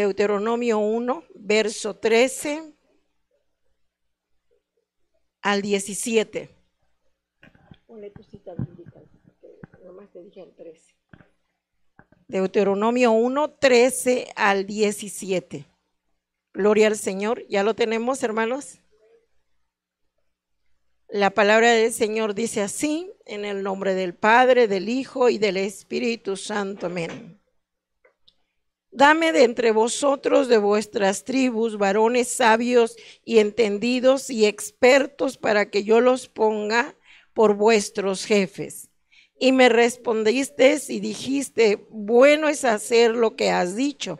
Deuteronomio 1, verso 13 al 17. Ponle tu cita bíblica, nomás te dije 13. Deuteronomio 1, 13 al 17. Gloria al Señor. ¿Ya lo tenemos, hermanos? La palabra del Señor dice así, en el nombre del Padre, del Hijo y del Espíritu Santo. Amén. Dame de entre vosotros, de vuestras tribus, varones sabios y entendidos y expertos para que yo los ponga por vuestros jefes. Y me respondiste y dijiste, bueno es hacer lo que has dicho.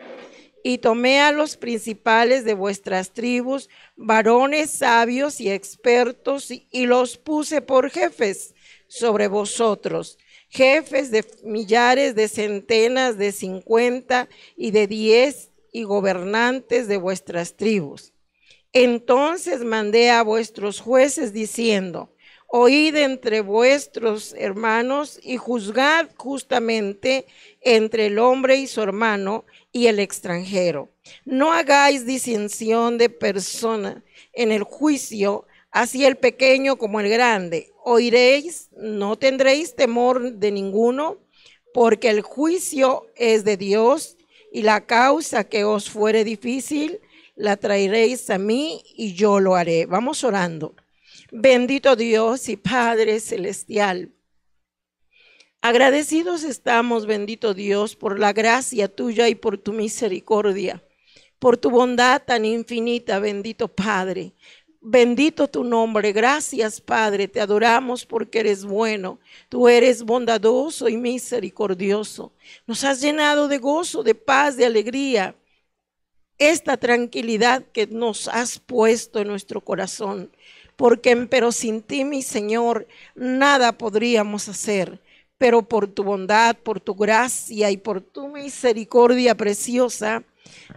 Y tomé a los principales de vuestras tribus, varones sabios y expertos, y los puse por jefes sobre vosotros jefes de millares, de centenas, de cincuenta y de diez, y gobernantes de vuestras tribus. Entonces mandé a vuestros jueces diciendo, oíd entre vuestros hermanos y juzgad justamente entre el hombre y su hermano y el extranjero. No hagáis disensión de persona en el juicio así el pequeño como el grande. Oiréis, no tendréis temor de ninguno, porque el juicio es de Dios y la causa que os fuere difícil la traeréis a mí y yo lo haré. Vamos orando. Bendito Dios y Padre Celestial. Agradecidos estamos, bendito Dios, por la gracia tuya y por tu misericordia, por tu bondad tan infinita, bendito Padre. Bendito tu nombre. Gracias, Padre. Te adoramos porque eres bueno. Tú eres bondadoso y misericordioso. Nos has llenado de gozo, de paz, de alegría. Esta tranquilidad que nos has puesto en nuestro corazón. Porque pero sin ti, mi Señor, nada podríamos hacer. Pero por tu bondad, por tu gracia y por tu misericordia preciosa,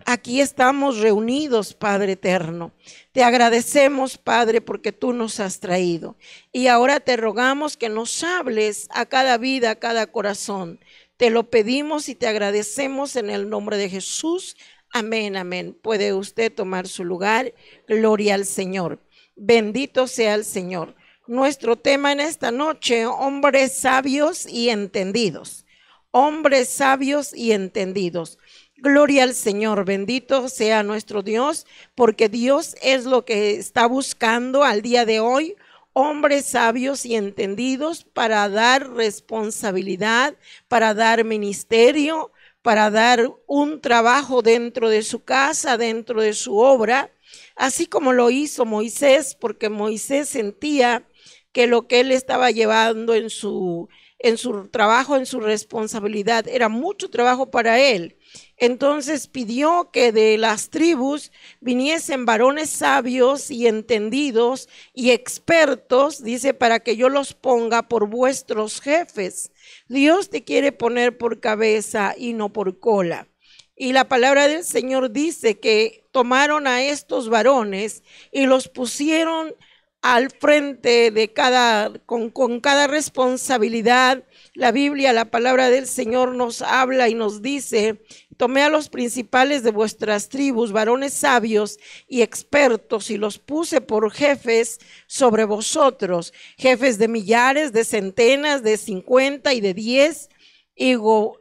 Aquí estamos reunidos, Padre eterno. Te agradecemos, Padre, porque tú nos has traído. Y ahora te rogamos que nos hables a cada vida, a cada corazón. Te lo pedimos y te agradecemos en el nombre de Jesús. Amén, amén. Puede usted tomar su lugar. Gloria al Señor. Bendito sea el Señor. Nuestro tema en esta noche, hombres sabios y entendidos. Hombres sabios y entendidos. Gloria al Señor, bendito sea nuestro Dios, porque Dios es lo que está buscando al día de hoy, hombres sabios y entendidos para dar responsabilidad, para dar ministerio, para dar un trabajo dentro de su casa, dentro de su obra, así como lo hizo Moisés, porque Moisés sentía que lo que él estaba llevando en su, en su trabajo, en su responsabilidad, era mucho trabajo para él. Entonces pidió que de las tribus viniesen varones sabios y entendidos y expertos, dice, para que yo los ponga por vuestros jefes. Dios te quiere poner por cabeza y no por cola. Y la palabra del Señor dice que tomaron a estos varones y los pusieron al frente de cada, con, con cada responsabilidad la Biblia, la palabra del Señor nos habla y nos dice Tomé a los principales de vuestras tribus, varones sabios y expertos, y los puse por jefes sobre vosotros, jefes de millares, de centenas, de cincuenta y de diez, y,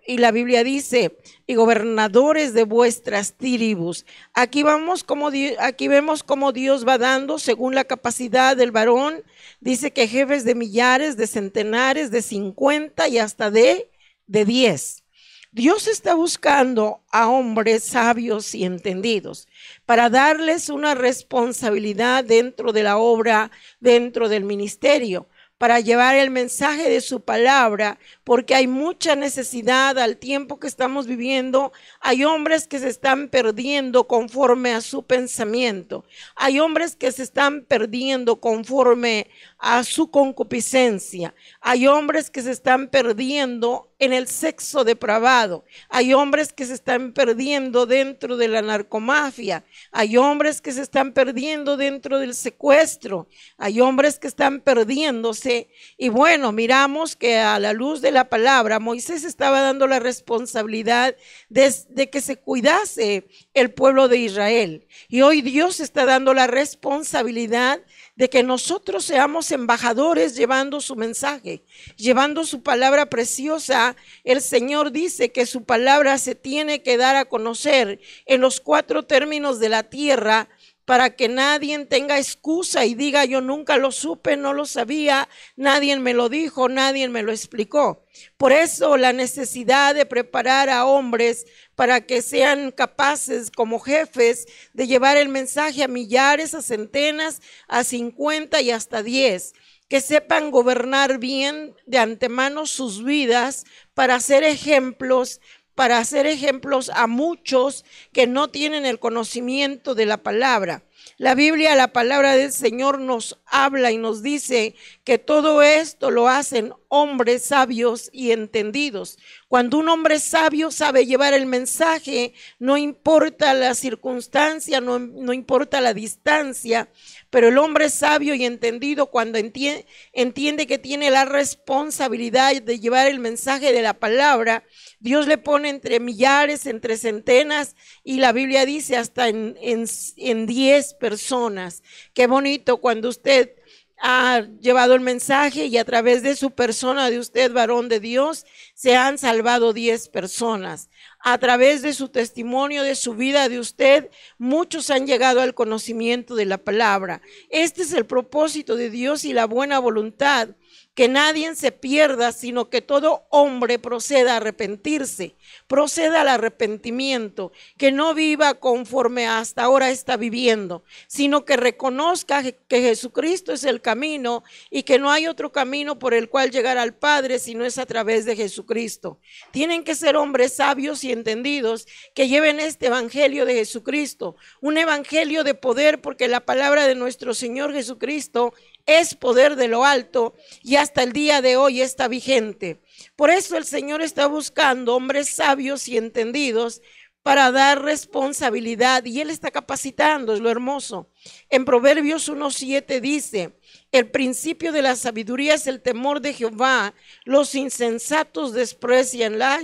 y, la Biblia dice, y gobernadores de vuestras tribus. Aquí, vamos como aquí vemos cómo Dios va dando según la capacidad del varón. Dice que jefes de millares, de centenares, de cincuenta y hasta de, de diez. Dios está buscando a hombres sabios y entendidos para darles una responsabilidad dentro de la obra, dentro del ministerio, para llevar el mensaje de su palabra, porque hay mucha necesidad al tiempo que estamos viviendo. Hay hombres que se están perdiendo conforme a su pensamiento. Hay hombres que se están perdiendo conforme a su concupiscencia. Hay hombres que se están perdiendo en el sexo depravado. Hay hombres que se están perdiendo dentro de la narcomafia. Hay hombres que se están perdiendo dentro del secuestro. Hay hombres que están perdiéndose. Y bueno, miramos que a la luz de la palabra, Moisés estaba dando la responsabilidad de, de que se cuidase el pueblo de Israel. Y hoy Dios está dando la responsabilidad de que nosotros seamos embajadores llevando su mensaje, llevando su palabra preciosa. El Señor dice que su palabra se tiene que dar a conocer en los cuatro términos de la tierra para que nadie tenga excusa y diga yo nunca lo supe, no lo sabía, nadie me lo dijo, nadie me lo explicó. Por eso la necesidad de preparar a hombres para que sean capaces como jefes de llevar el mensaje a millares, a centenas, a cincuenta y hasta diez que sepan gobernar bien de antemano sus vidas para ser ejemplos para hacer ejemplos a muchos que no tienen el conocimiento de la palabra. La Biblia, la palabra del Señor nos habla y nos dice que todo esto lo hacen hombres sabios y entendidos. Cuando un hombre sabio sabe llevar el mensaje, no importa la circunstancia, no, importa la distancia, pero el hombre sabio y entendido cuando entiende que tiene la responsabilidad de llevar el mensaje de la palabra, Dios le pone entre millares, entre centenas y la Biblia dice hasta en, en, en diez personas. Qué bonito cuando usted ha llevado el mensaje y a través de su persona, de usted, varón de Dios, se han salvado 10 personas. A través de su testimonio, de su vida, de usted, muchos han llegado al conocimiento de la palabra. Este es el propósito de Dios y la buena voluntad que nadie se pierda, sino que todo hombre proceda a arrepentirse, proceda al arrepentimiento, que no viva conforme hasta ahora está viviendo, sino que reconozca que Jesucristo es el camino y que no hay otro camino por el cual llegar al Padre si no es a través de Jesucristo. Tienen que ser hombres sabios y entendidos que lleven este evangelio de Jesucristo, un evangelio de poder porque la palabra de nuestro Señor Jesucristo es poder de lo alto y hasta el día de hoy está vigente. Por eso el Señor está buscando hombres sabios y entendidos para dar responsabilidad y Él está capacitando, es lo hermoso. En Proverbios 1.7 dice, el principio de la sabiduría es el temor de Jehová, los insensatos desprecian la,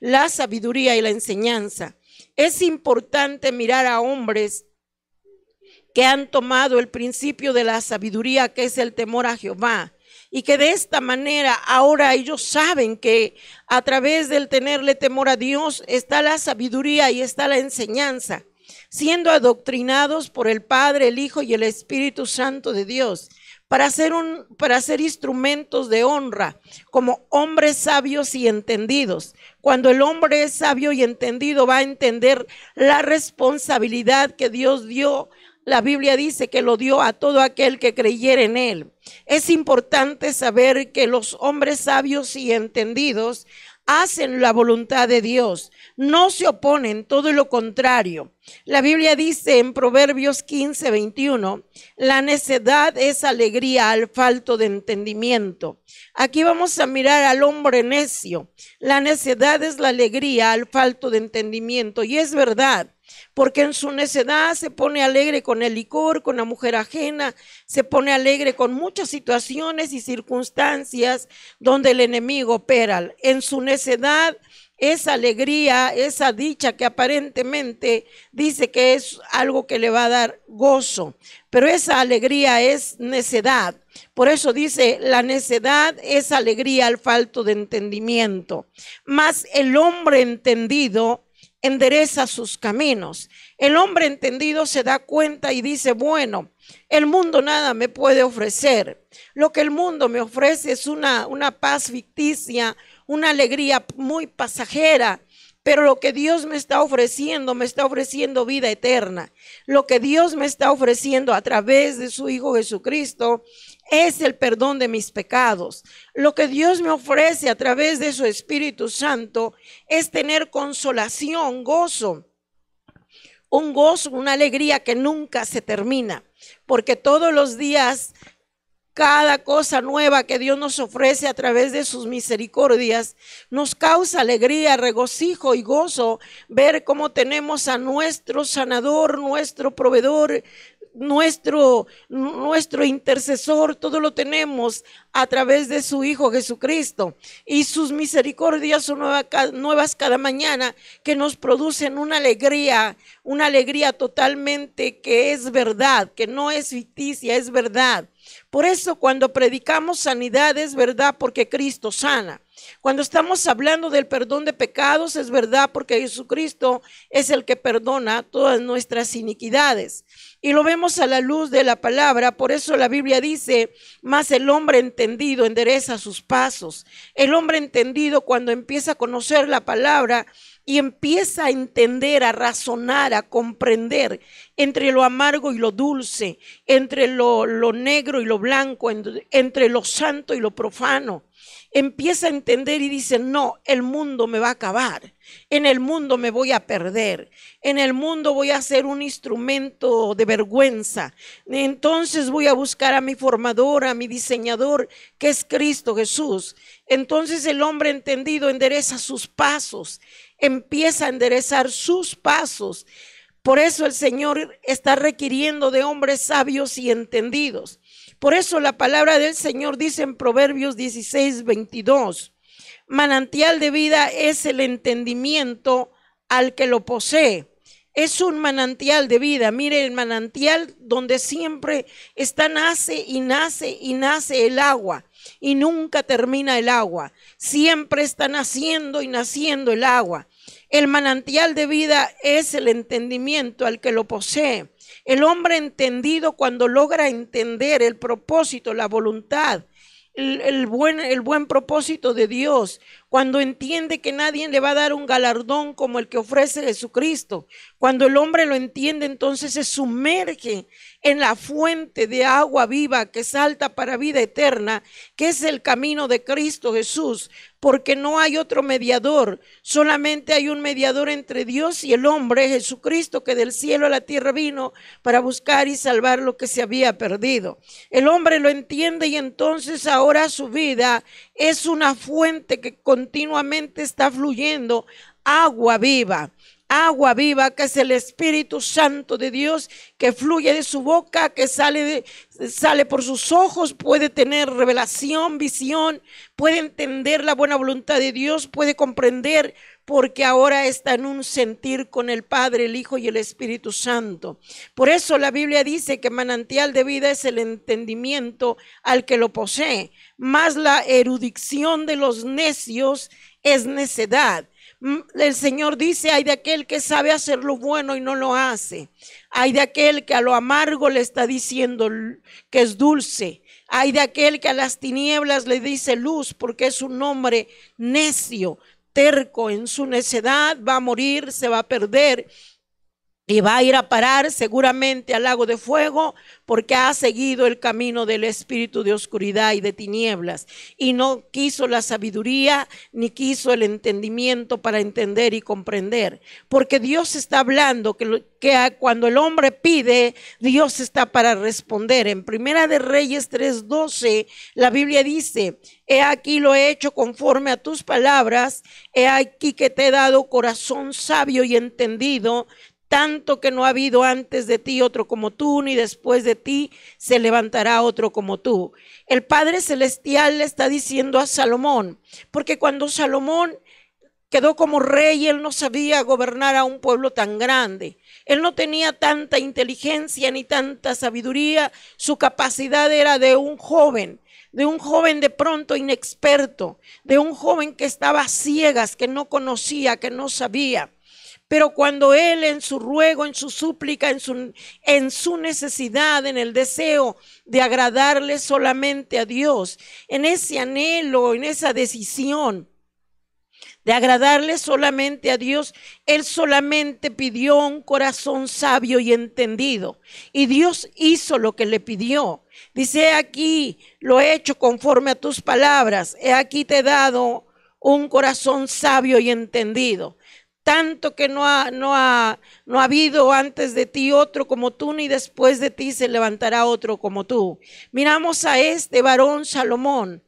la sabiduría y la enseñanza. Es importante mirar a hombres que han tomado el principio de la sabiduría, que es el temor a Jehová, y que de esta manera ahora ellos saben que a través del tenerle temor a Dios está la sabiduría y está la enseñanza, siendo adoctrinados por el Padre, el Hijo y el Espíritu Santo de Dios. Para ser, un, para ser instrumentos de honra, como hombres sabios y entendidos. Cuando el hombre es sabio y entendido, va a entender la responsabilidad que Dios dio la Biblia dice que lo dio a todo aquel que creyera en él. Es importante saber que los hombres sabios y entendidos hacen la voluntad de Dios, no se oponen, todo lo contrario. La Biblia dice en Proverbios 15, 21, la necedad es alegría al falto de entendimiento. Aquí vamos a mirar al hombre necio. La necedad es la alegría al falto de entendimiento. Y es verdad, porque en su necedad se pone alegre con el licor, con la mujer ajena, se pone alegre con muchas situaciones y circunstancias donde el enemigo opera. En su necedad, esa alegría, esa dicha que aparentemente dice que es algo que le va a dar gozo, pero esa alegría es necedad. Por eso dice, la necedad es alegría al falto de entendimiento. Más el hombre entendido endereza sus caminos. El hombre entendido se da cuenta y dice, bueno, el mundo nada me puede ofrecer. Lo que el mundo me ofrece es una, una paz ficticia, una alegría muy pasajera. Pero lo que Dios me está ofreciendo, me está ofreciendo vida eterna. Lo que Dios me está ofreciendo a través de su Hijo Jesucristo es el perdón de mis pecados. Lo que Dios me ofrece a través de su Espíritu Santo es tener consolación, gozo. Un gozo, una alegría que nunca se termina, porque todos los días, cada cosa nueva que Dios nos ofrece a través de sus misericordias, nos causa alegría, regocijo y gozo ver cómo tenemos a nuestro sanador, nuestro proveedor, nuestro, nuestro intercesor, todo lo tenemos a través de su Hijo Jesucristo. Y sus misericordias son nuevas cada mañana que nos producen una alegría, una alegría totalmente que es verdad, que no es ficticia, es verdad. Por eso cuando predicamos sanidad es verdad porque Cristo sana. Cuando estamos hablando del perdón de pecados, es verdad porque Jesucristo es el que perdona todas nuestras iniquidades. Y lo vemos a la luz de la palabra, por eso la Biblia dice, más el hombre entendido endereza sus pasos. El hombre entendido cuando empieza a conocer la palabra, y empieza a entender, a razonar, a comprender entre lo amargo y lo dulce, entre lo, negro y lo blanco, entre lo santo y lo profano empieza a entender y dice, no, el mundo me va a acabar, en el mundo me voy a perder, en el mundo voy a ser un instrumento de vergüenza, entonces voy a buscar a mi formador, a mi diseñador, que es Cristo Jesús. Entonces el hombre entendido endereza sus pasos empieza a enderezar sus pasos. Por eso el Señor está requiriendo de hombres sabios y entendidos. Por eso la palabra del Señor dice en Proverbios 16, 22, manantial de vida es el entendimiento al que lo posee. Es un manantial de vida. Mire el manantial donde siempre está, nace y nace y nace el agua y nunca termina el agua. Siempre está naciendo y naciendo el agua. El manantial de vida es el entendimiento al que lo posee. El hombre entendido cuando logra entender el propósito, la voluntad, el, buen propósito de Dios, cuando entiende que nadie le va a dar un galardón como el que ofrece Jesucristo. Cuando el hombre lo entiende, entonces se sumerge en la fuente de agua viva que salta para vida eterna, que es el camino de Cristo Jesús, porque no hay otro mediador, solamente hay un mediador entre Dios y el hombre, Jesucristo, que del cielo a la tierra vino para buscar y salvar lo que se había perdido. El hombre lo entiende y entonces ahora su vida es una fuente que continuamente está fluyendo agua viva agua viva, que es el Espíritu Santo de Dios, que fluye de su boca, que sale, de, sale por sus ojos, puede tener revelación, visión, puede entender la buena voluntad de Dios, puede comprender, porque ahora está en un sentir con el Padre, el Hijo y el Espíritu Santo. Por eso la Biblia dice que manantial de vida es el entendimiento al que lo posee, más la erudición de los necios es necedad Mm, el Señor dice, hay de aquel que sabe hacer lo bueno y no lo hace. Hay de aquel que a lo amargo le está diciendo que es dulce. Hay de aquel que a las tinieblas le dice luz porque es un hombre necio, terco en su necedad, va a morir, se va a perder y va a ir a parar seguramente al lago de fuego porque ha seguido el camino del espíritu de oscuridad y de tinieblas. Y no quiso la sabiduría ni quiso el entendimiento para entender y comprender. Porque Dios está hablando que, cuando el hombre pide, Dios está para responder. En Primera de Reyes 3:12, la Biblia dice, he aquí lo he hecho conforme a tus palabras, he aquí que te he dado corazón sabio y entendido tanto que no ha habido antes de ti otro como tú, ni después de ti se levantará otro como tú. El Padre Celestial le está diciendo a Salomón, porque cuando Salomón quedó como rey, él no sabía gobernar a un pueblo tan grande. Él no tenía tanta inteligencia ni tanta sabiduría, su capacidad era de un joven de un joven de pronto inexperto, de un joven que estaba ciegas, que no conocía, que no sabía. Pero cuando Él en su ruego, en su súplica, en su, en su necesidad, en el deseo de agradarle solamente a Dios, en ese anhelo, en esa decisión de agradarle solamente a Dios, Él solamente pidió un corazón sabio y entendido. Y Dios hizo lo que le pidió. Dice, aquí lo he hecho conforme a tus palabras, he aquí te he dado un corazón sabio y entendido tanto que no ha, no, ha, no ha habido antes de ti otro como tú, ni después de ti se levantará otro como tú. Miramos a este varón Salomón,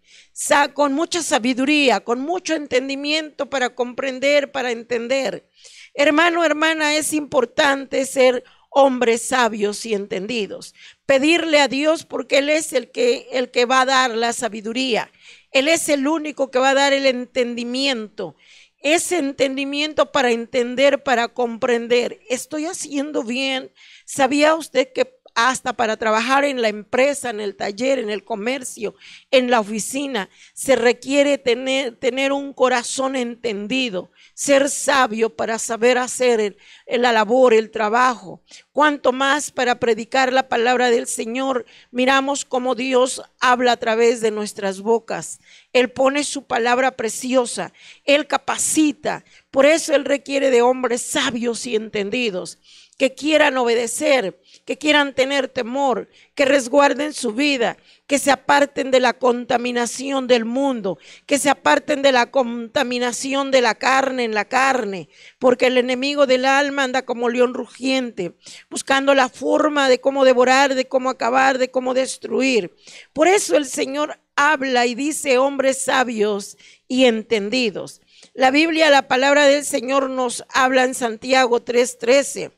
con mucha sabiduría, con mucho entendimiento para comprender, para entender. Hermano, hermana, es importante ser hombres sabios y entendidos. Pedirle a Dios porque Él es el que, el que va a dar la sabiduría. Él es el único que va a dar el entendimiento ese entendimiento para entender, para comprender. Estoy haciendo bien. ¿Sabía usted que hasta para trabajar en la empresa, en el taller, en el comercio, en la oficina. Se requiere tener, tener un corazón entendido, ser sabio para saber hacer la labor, el trabajo. Cuanto más para predicar la palabra del Señor, miramos cómo Dios habla a través de nuestras bocas. Él pone su palabra preciosa, Él capacita. Por eso Él requiere de hombres sabios y entendidos que quieran obedecer, que quieran tener temor, que resguarden su vida, que se aparten de la contaminación del mundo, que se aparten de la contaminación de la carne en la carne, porque el enemigo del alma anda como león rugiente, buscando la forma de cómo devorar, de cómo acabar, de cómo destruir. Por eso el Señor habla y dice hombres sabios y entendidos. La Biblia, la palabra del Señor nos habla en Santiago 3:13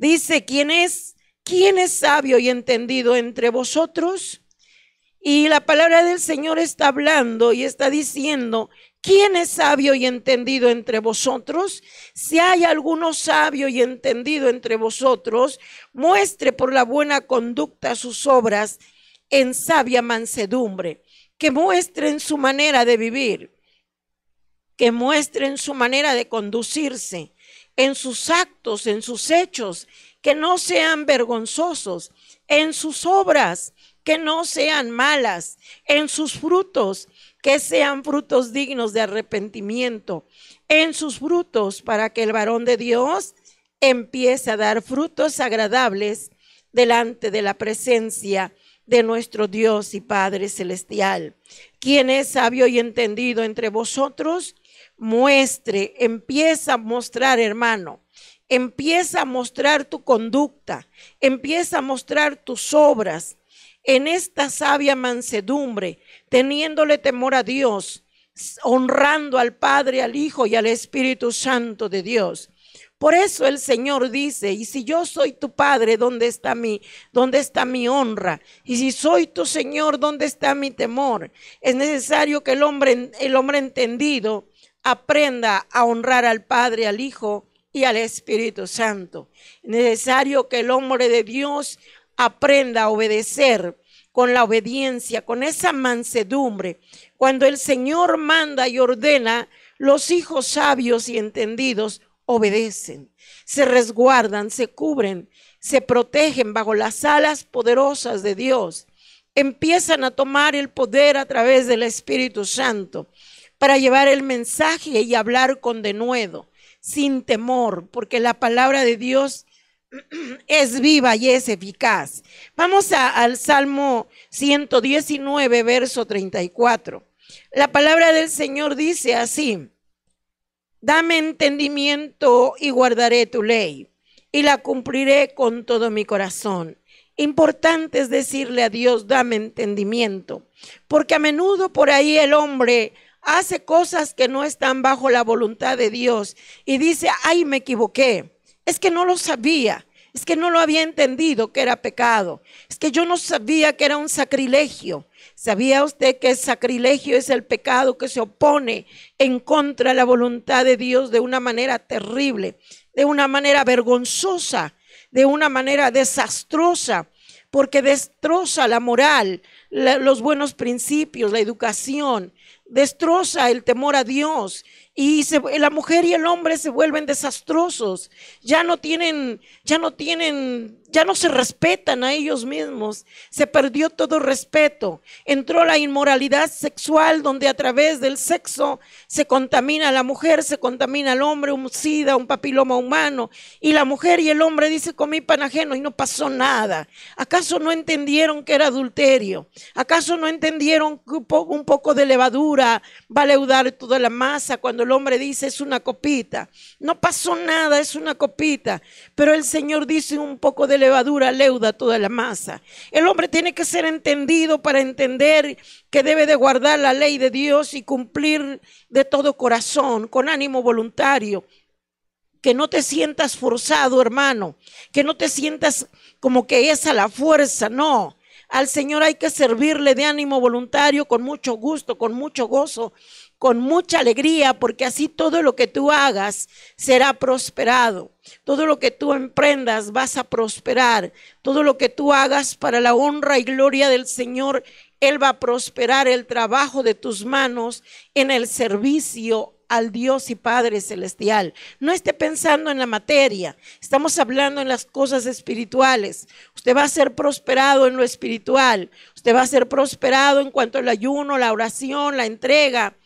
Dice, ¿quién es? ¿Quién es sabio y entendido entre vosotros? Y la palabra del Señor está hablando y está diciendo, ¿quién es sabio y entendido entre vosotros? Si hay alguno sabio y entendido entre vosotros, muestre por la buena conducta sus obras en sabia mansedumbre, que muestren su manera de vivir, que muestren su manera de conducirse en sus actos, en sus hechos, que no sean vergonzosos, en sus obras, que no sean malas, en sus frutos, que sean frutos dignos de arrepentimiento, en sus frutos para que el varón de Dios empiece a dar frutos agradables delante de la presencia de nuestro Dios y Padre Celestial, quien es sabio y entendido entre vosotros, muestre, empieza a mostrar, hermano, empieza a mostrar tu conducta, empieza a mostrar tus obras en esta sabia mansedumbre, teniéndole temor a Dios, honrando al Padre, al Hijo y al Espíritu Santo de Dios. Por eso el Señor dice, y si yo soy tu padre, ¿dónde está mi dónde está mi honra? Y si soy tu Señor, ¿dónde está mi temor? Es necesario que el hombre el hombre entendido aprenda a honrar al Padre, al Hijo y al Espíritu Santo. Es necesario que el hombre de Dios aprenda a obedecer con la obediencia, con esa mansedumbre. Cuando el Señor manda y ordena, los hijos sabios y entendidos obedecen, se resguardan, se cubren, se protegen bajo las alas poderosas de Dios. Empiezan a tomar el poder a través del Espíritu Santo para llevar el mensaje y hablar con denuedo, sin temor, porque la palabra de Dios es viva y es eficaz. Vamos al Salmo 119, verso 34. La palabra del Señor dice así, dame entendimiento y guardaré tu ley y la cumpliré con todo mi corazón. Importante es decirle a Dios, dame entendimiento, porque a menudo por ahí el hombre hace cosas que no están bajo la voluntad de Dios y dice, ay, me equivoqué, es que no lo sabía. Es que no lo había entendido que era pecado. Es que yo no sabía que era un sacrilegio. ¿Sabía usted que el sacrilegio es el pecado que se opone en contra de la voluntad de Dios de una manera terrible, de una manera vergonzosa, de una manera desastrosa? Porque destroza la moral, los buenos principios, la educación, destroza el temor a Dios y se, la mujer y el hombre se vuelven desastrosos, ya no tienen, ya no tienen ya no se respetan a ellos mismos, se perdió todo respeto, entró la inmoralidad sexual donde a través del sexo se contamina la mujer, se contamina el hombre, un sida, un papiloma humano, y la mujer y el hombre dice comí pan ajeno y no pasó nada. ¿Acaso no entendieron que era adulterio? ¿Acaso no entendieron que un poco de levadura va a leudar toda la masa cuando el hombre dice es una copita? No pasó nada, es una copita, pero el Señor dice un poco de levadura leuda toda la masa. El hombre tiene que ser entendido para entender que debe de guardar la ley de Dios y cumplir de todo corazón, con ánimo voluntario. Que no te sientas forzado, hermano. Que no te sientas como que es a la fuerza, no. Al Señor hay que servirle de ánimo voluntario, con mucho gusto, con mucho gozo con mucha alegría, porque así todo lo que tú hagas será prosperado. Todo lo que tú emprendas vas a prosperar. Todo lo que tú hagas para la honra y gloria del Señor, Él va a prosperar el trabajo de tus manos en el servicio al Dios y Padre Celestial. No esté pensando en la materia. Estamos hablando en las cosas espirituales. Usted va a ser prosperado en lo espiritual. Usted va a ser prosperado en cuanto al ayuno, la oración, la entrega,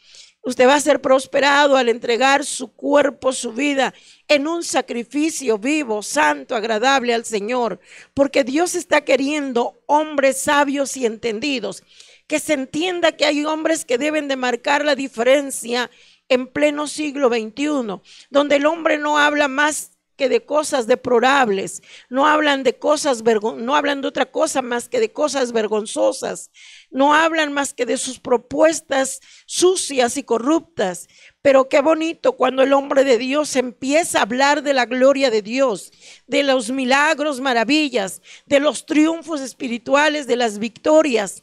Usted va a ser prosperado al entregar su cuerpo, su vida, en un sacrificio vivo, santo, agradable al Señor, porque Dios está queriendo hombres sabios y entendidos, que se entienda que hay hombres que deben de marcar la diferencia en pleno siglo XXI, donde el hombre no habla más que de cosas deplorables, no hablan de cosas no hablan de otra cosa más que de cosas vergonzosas, no hablan más que de sus propuestas sucias y corruptas. Pero qué bonito cuando el hombre de Dios empieza a hablar de la gloria de Dios, de los milagros, maravillas, de los triunfos espirituales, de las victorias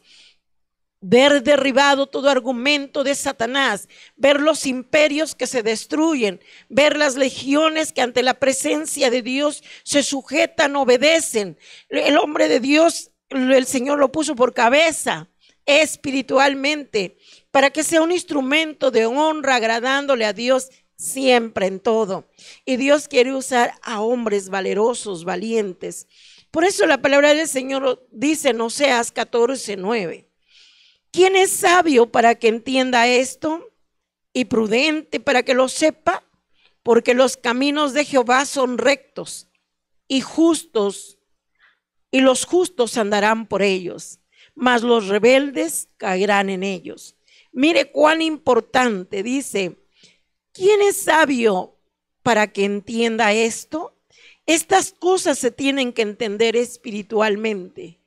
ver derribado todo argumento de Satanás, ver los imperios que se destruyen, ver las legiones que ante la presencia de Dios se sujetan, obedecen. El hombre de Dios, el Señor lo puso por cabeza espiritualmente, para que sea un instrumento de honra agradándole a Dios siempre en todo. Y Dios quiere usar a hombres valerosos, valientes. Por eso la palabra del Señor dice, no seas 14, nueve ¿Quién es sabio para que entienda esto y prudente para que lo sepa? Porque los caminos de Jehová son rectos y justos, y los justos andarán por ellos, mas los rebeldes caerán en ellos. Mire cuán importante, dice, ¿quién es sabio para que entienda esto? Estas cosas se tienen que entender espiritualmente.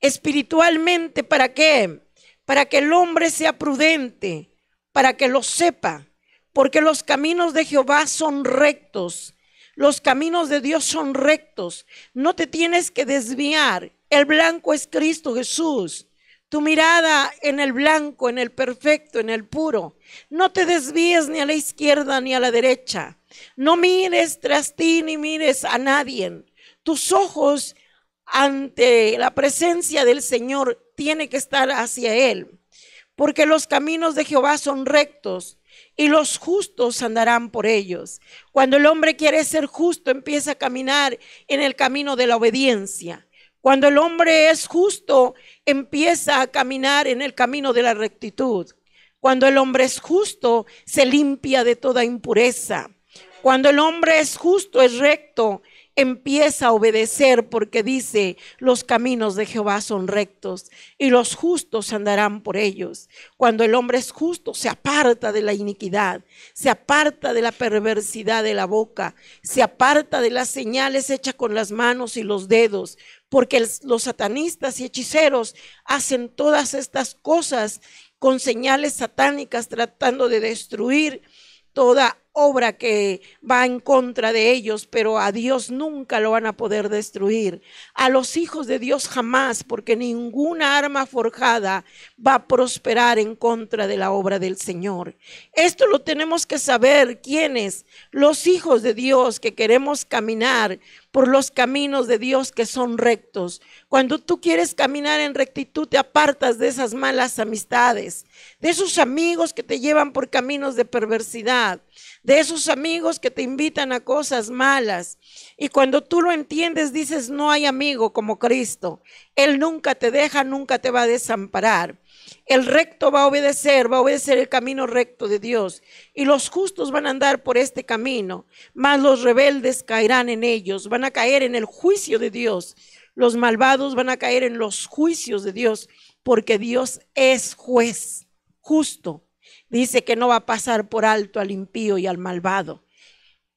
Espiritualmente, ¿para qué? para que el hombre sea prudente, para que lo sepa, porque los caminos de Jehová son rectos, los caminos de Dios son rectos, no te tienes que desviar, el blanco es Cristo Jesús. Tu mirada en el blanco, en el perfecto, en el puro. No te desvíes ni a la izquierda ni a la derecha. No mires tras ti ni mires a nadie. Tus ojos ante la presencia del Señor tiene que estar hacia Él, porque los caminos de Jehová son rectos y los justos andarán por ellos. Cuando el hombre quiere ser justo, empieza a caminar en el camino de la obediencia. Cuando el hombre es justo, empieza a caminar en el camino de la rectitud. Cuando el hombre es justo, se limpia de toda impureza. Cuando el hombre es justo, es recto, empieza a obedecer porque dice, los caminos de Jehová son rectos y los justos andarán por ellos. Cuando el hombre es justo, se aparta de la iniquidad, se aparta de la perversidad de la boca, se aparta de las señales hechas con las manos y los dedos, porque los satanistas y hechiceros hacen todas estas cosas con señales satánicas tratando de destruir toda obra que va en contra de ellos, pero a Dios nunca lo van a poder destruir. A los hijos de Dios jamás, porque ninguna arma forjada va a prosperar en contra de la obra del Señor. Esto lo tenemos que saber Quiénes los hijos de Dios que queremos caminar por los caminos de Dios que son rectos. Cuando tú quieres caminar en rectitud, te apartas de esas malas amistades, de esos amigos que te llevan por caminos de perversidad, de esos amigos que te invitan a cosas malas. Y cuando tú lo entiendes, dices, no hay amigo como Cristo. Él nunca te deja, nunca te va a desamparar. El recto va a obedecer, va a obedecer el camino recto de Dios. Y los justos van a andar por este camino, mas los rebeldes caerán en ellos, van a caer en el juicio de Dios. Los malvados van a caer en los juicios de Dios, porque Dios es juez justo. Dice que no va a pasar por alto al impío y al malvado.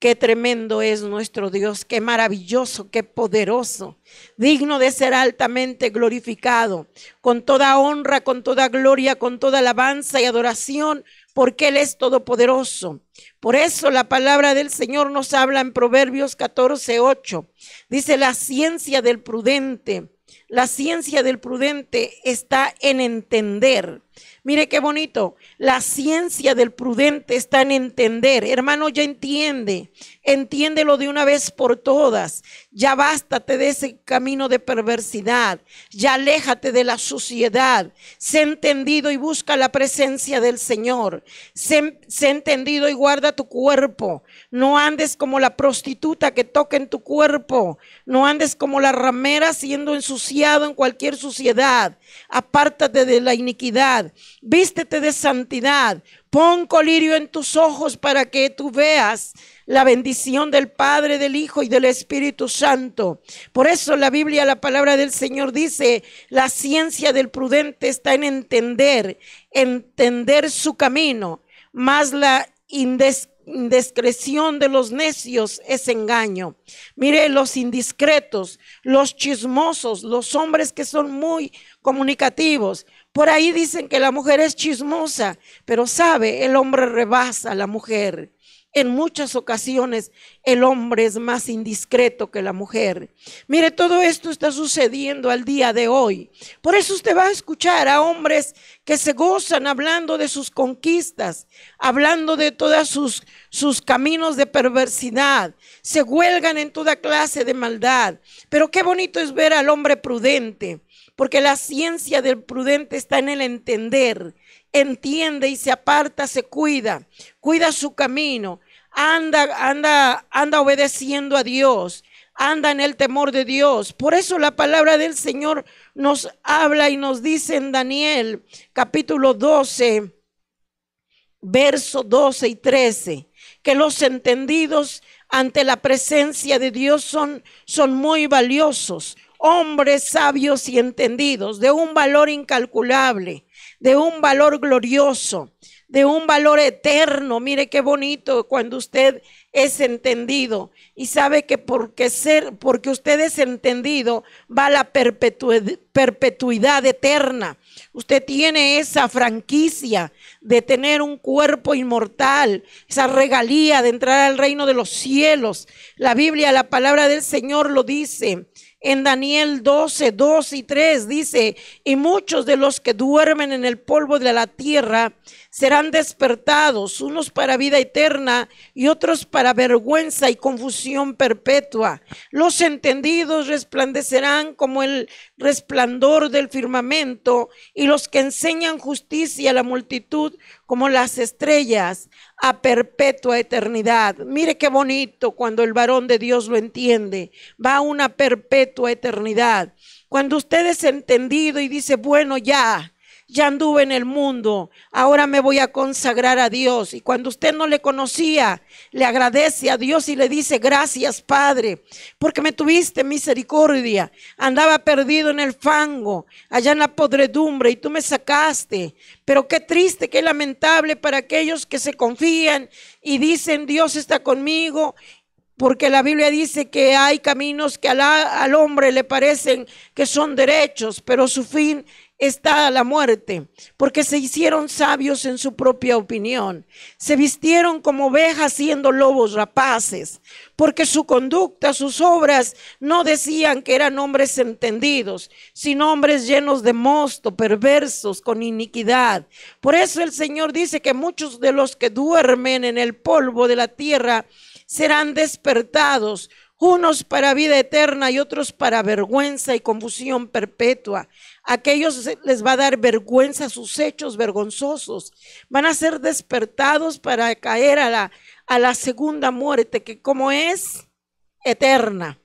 Qué tremendo es nuestro Dios, qué maravilloso, qué poderoso, digno de ser altamente glorificado, con toda honra, con toda gloria, con toda alabanza y adoración, porque Él es todopoderoso. Por eso la palabra del Señor nos habla en Proverbios 14, 8. Dice, la ciencia del prudente, la ciencia del prudente está en entender Mire qué bonito. La ciencia del prudente está en entender. Hermano, ya entiende. Entiéndelo de una vez por todas. Ya bástate de ese camino de perversidad. Ya aléjate de la suciedad. Sé entendido y busca la presencia del Señor. Sé, entendido y guarda tu cuerpo. No andes como la prostituta que toca en tu cuerpo. No andes como la ramera siendo ensuciado en cualquier suciedad. Apártate de la iniquidad. Vístete de santidad, pon colirio en tus ojos para que tú veas la bendición del Padre, del Hijo y del Espíritu Santo. Por eso la Biblia, la palabra del Señor dice, la ciencia del prudente está en entender, entender su camino, más la indiscreción de los necios es engaño. Mire, los indiscretos, los chismosos, los hombres que son muy comunicativos, por ahí dicen que la mujer es chismosa, pero sabe, el hombre rebasa a la mujer. En muchas ocasiones el hombre es más indiscreto que la mujer. Mire, todo esto está sucediendo al día de hoy. Por eso usted va a escuchar a hombres que se gozan hablando de sus conquistas, hablando de todos sus, sus caminos de perversidad, se huelgan en toda clase de maldad. Pero qué bonito es ver al hombre prudente, porque la ciencia del prudente está en el entender. Entiende y se aparta, se cuida, cuida su camino, anda, anda, anda obedeciendo a Dios, anda en el temor de Dios. Por eso la palabra del Señor nos habla y nos dice en Daniel capítulo 12, verso 12 y 13, que los entendidos ante la presencia de Dios son, son muy valiosos hombres sabios y entendidos, de un valor incalculable, de un valor glorioso, de un valor eterno. Mire qué bonito cuando usted es entendido y sabe que porque ser porque usted es entendido va a la perpetuidad eterna. Usted tiene esa franquicia de tener un cuerpo inmortal, esa regalía de entrar al reino de los cielos. La Biblia, la palabra del Señor lo dice en Daniel 12, 2 y 3 dice, y muchos de los que duermen en el polvo de la tierra serán despertados, unos para vida eterna y otros para vergüenza y confusión perpetua. Los entendidos resplandecerán como el resplandor del firmamento y los que enseñan justicia a la multitud como las estrellas a perpetua eternidad. Mire qué bonito cuando el varón de Dios lo entiende, va a una perpetua eternidad. Cuando usted es entendido y dice, bueno, ya, ya anduve en el mundo, ahora me voy a consagrar a Dios. Y cuando usted no le conocía, le agradece a Dios y le dice, gracias Padre, porque me tuviste misericordia. Andaba perdido en el fango, allá en la podredumbre, y tú me sacaste. Pero qué triste, qué lamentable para aquellos que se confían y dicen, Dios está conmigo porque la Biblia dice que hay caminos que al, al, hombre le parecen que son derechos, pero su fin está la muerte, porque se hicieron sabios en su propia opinión. Se vistieron como ovejas siendo lobos rapaces, porque su conducta, sus obras no decían que eran hombres entendidos, sino hombres llenos de mosto, perversos, con iniquidad. Por eso el Señor dice que muchos de los que duermen en el polvo de la tierra serán despertados unos para vida eterna y otros para vergüenza y confusión perpetua. Aquellos les va a dar vergüenza sus hechos vergonzosos. Van a ser despertados para caer a la, a la segunda muerte, que como es eterna.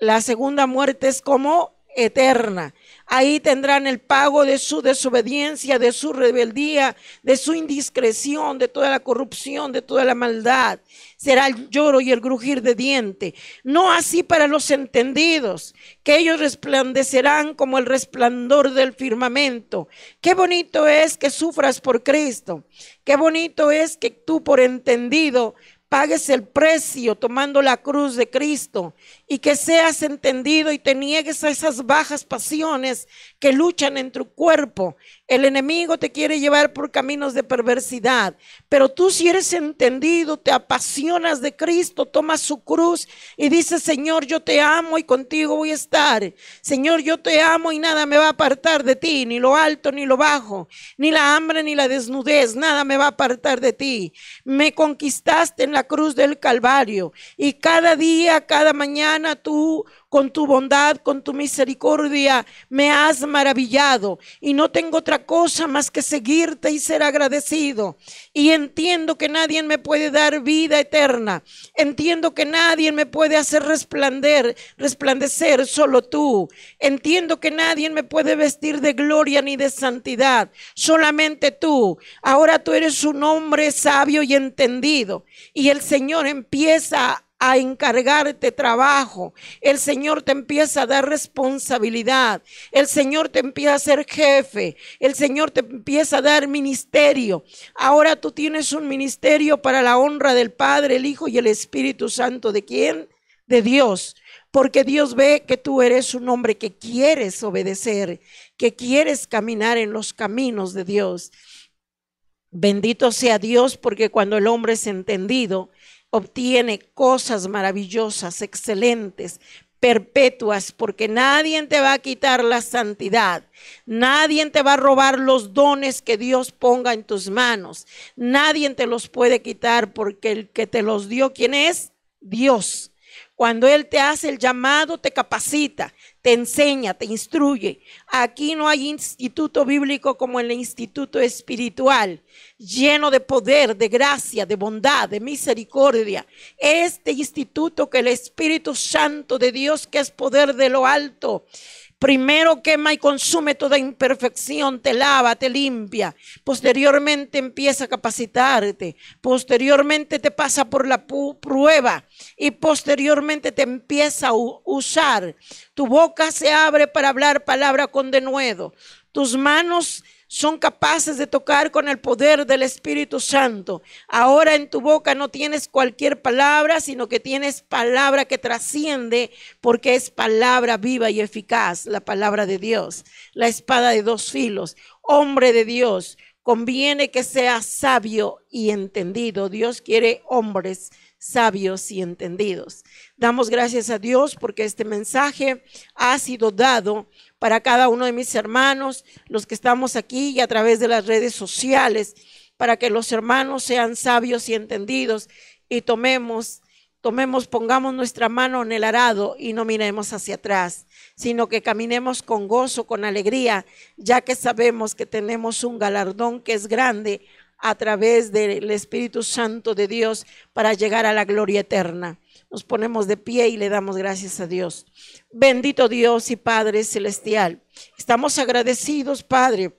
La segunda muerte es como eterna. Ahí tendrán el pago de su desobediencia, de su rebeldía, de su indiscreción, de toda la corrupción, de toda la maldad. Será el lloro y el grujir de diente. No así para los entendidos, que ellos resplandecerán como el resplandor del firmamento. Qué bonito es que sufras por Cristo. Qué bonito es que tú por entendido pagues el precio tomando la cruz de Cristo y que seas entendido y te niegues a esas bajas pasiones que luchan en tu cuerpo el enemigo te quiere llevar por caminos de perversidad, pero tú si eres entendido, te apasionas de Cristo, tomas su cruz y dices, Señor, yo te amo y contigo voy a estar. Señor, yo te amo y nada me va a apartar de ti, ni lo alto ni lo bajo, ni la hambre ni la desnudez, nada me va a apartar de ti. Me conquistaste en la cruz del Calvario y cada día, cada mañana tú con tu bondad, con tu misericordia, me has maravillado y no tengo otra cosa más que seguirte y ser agradecido. Y entiendo que nadie me puede dar vida eterna, entiendo que nadie me puede hacer resplandecer, resplandecer solo tú. Entiendo que nadie me puede vestir de gloria ni de santidad, solamente tú. Ahora tú eres un hombre sabio y entendido y el Señor empieza a a encargarte trabajo. El Señor te empieza a dar responsabilidad. El Señor te empieza a ser jefe. El Señor te empieza a dar ministerio. Ahora tú tienes un ministerio para la honra del Padre, el Hijo y el Espíritu Santo. ¿De quién? De Dios porque Dios ve que tú eres un hombre que quieres obedecer, que quieres caminar en los caminos de Dios. Bendito sea Dios porque cuando el hombre es entendido, obtiene cosas maravillosas, excelentes, perpetuas, porque nadie te va a quitar la santidad, nadie te va a robar los dones que Dios ponga en tus manos, nadie te los puede quitar porque el que te los dio, ¿quién es? Dios. Cuando Él te hace el llamado, te capacita, te enseña, te instruye. Aquí no hay instituto bíblico como el instituto espiritual, lleno de poder, de gracia, de bondad, de misericordia. Este instituto que el Espíritu Santo de Dios, que es poder de lo alto, Primero quema y consume toda imperfección, te lava, te limpia. Posteriormente empieza a capacitarte. Posteriormente te pasa por la prueba y posteriormente te empieza a usar. Tu boca se abre para hablar palabra con denuedo. Tus manos son capaces de tocar con el poder del Espíritu Santo. Ahora en tu boca no tienes cualquier palabra, sino que tienes palabra que trasciende, porque es palabra viva y eficaz, la palabra de Dios, la espada de dos filos, hombre de Dios. Conviene que sea sabio y entendido. Dios quiere hombres sabios y entendidos. Damos gracias a Dios porque este mensaje ha sido dado para cada uno de mis hermanos, los que estamos aquí y a través de las redes sociales, para que los hermanos sean sabios y entendidos y tomemos tomemos, pongamos nuestra mano en el arado y no miremos hacia atrás, sino que caminemos con gozo, con alegría, ya que sabemos que tenemos un galardón que es grande a través del Espíritu Santo de Dios para llegar a la gloria eterna. Nos ponemos de pie y le damos gracias a Dios. Bendito Dios y Padre Celestial. Estamos agradecidos, Padre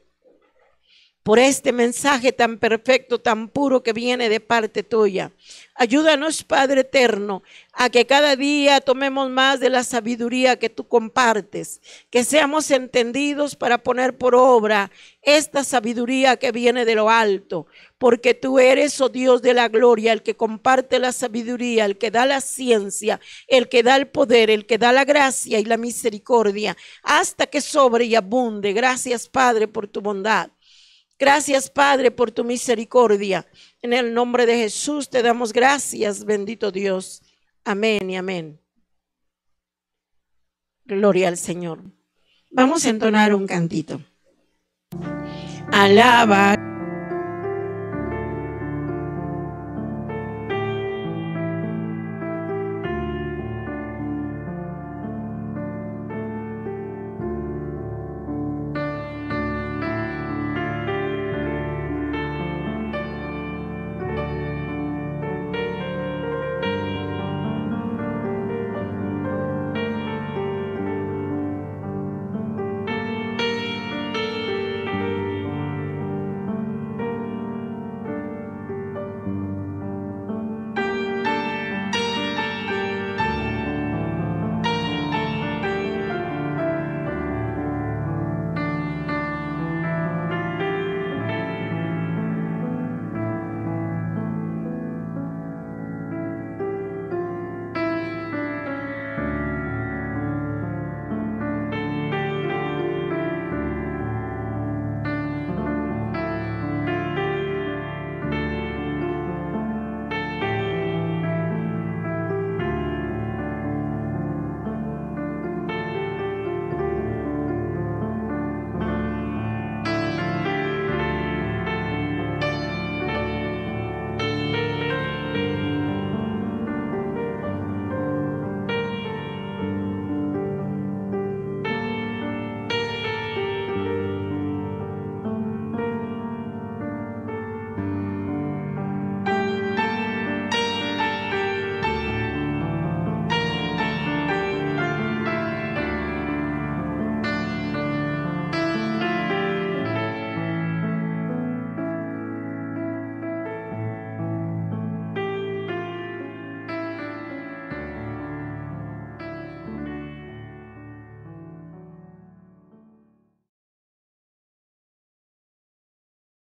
por este mensaje tan perfecto, tan puro que viene de parte tuya. Ayúdanos, Padre Eterno, a que cada día tomemos más de la sabiduría que tú compartes, que seamos entendidos para poner por obra esta sabiduría que viene de lo alto, porque tú eres, oh Dios de la gloria, el que comparte la sabiduría, el que da la ciencia, el que da el poder, el que da la gracia y la misericordia, hasta que sobre y abunde. Gracias, Padre, por tu bondad. Gracias, Padre, por tu misericordia. En el nombre de Jesús te damos gracias, bendito Dios. Amén y amén. Gloria al Señor. Vamos a entonar un cantito. Alaba.